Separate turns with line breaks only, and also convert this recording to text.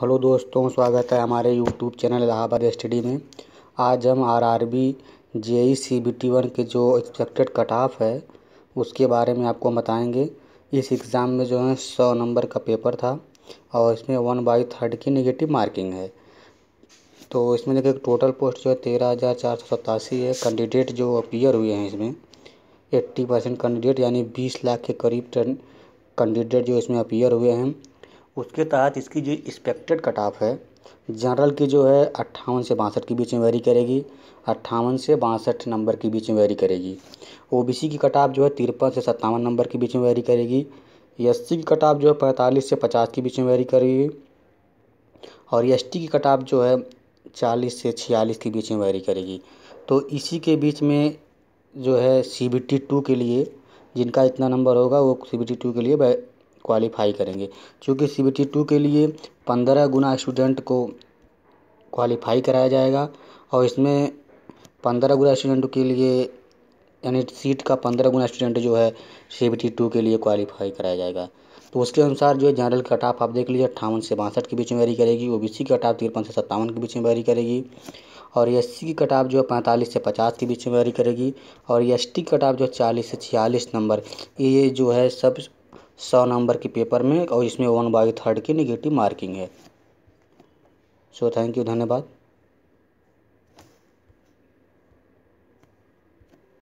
hello दोस्तों स्वागत है हमारे यूट्यूब चैनल इलाहाबाद स्टडी में आज हम R R B J E C B T one के जो एक्सपेक्टेड कट ऑफ है उसके बारे में आपको बताएंगे इस एग्ज़ाम में जो है सौ नंबर का पेपर था और इसमें वन बाई थर्ड की निगेटिव मार्किंग है तो इसमें देखिए टोटल पोस्ट जो है तेरह हज़ार चार सौ सतासी है कैंडिडेट जो अपीयर हुए हैं इसमें एट्टी परसेंट कैंडिडेट यानी बीस लाख के करीब कैंडिडेट जो इसमें अपीयर हुए हैं उसके तहत इसकी जो एक्सपेक्टेड कट ऑफ है जनरल की जो है अट्ठावन से बासठ के बीच में वेरी करेगी अट्ठावन से बासठ नंबर के बीच में वेरी करेगी ओबीसी की कट ऑफ जो है तिरपन से सत्तावन नंबर के बीच में वेरी करेगी एस की कट ऑफ जो है पैंतालीस से पचास के बीच में वेरी करेगी और एस की कट ऑफ जो है चालीस से छियालीस के बीच में वेरी करेगी तो इसी के बीच में जो है सी बी टी टू के लिए जिनका इतना नंबर होगा वो सी बी टी टू के लिए क्वालिफाई करेंगे चूँकि सी बी टी टू के लिए पंद्रह गुना स्टूडेंट को क्वालिफाई कराया जाएगा और इसमें पंद्रह गुना स्टूडेंट के लिए यानी सीट का पंद्रह गुना स्टूडेंट जो है सी बी टी टू के लिए क्वालिफाई कराया जाएगा तो उसके अनुसार जो है जनरल कट ऑफ आप देख लीजिए अट्ठावन से बासठ के बीच में वैरी करेगी O B C cut off तिरपन से सत्तावन के बीच में वैरी करेगी और एस सी की कट ऑफ जो है पैंतालीस से पचास के बीच में वैरी करेगी और एस टी कट ऑफ जो है चालीस से छियालीस नंबर ये जो है सब सौ नंबर के पेपर में और इसमें वन बाई थर्ड की निगेटिव मार्किंग है सो थैंक यू धन्यवाद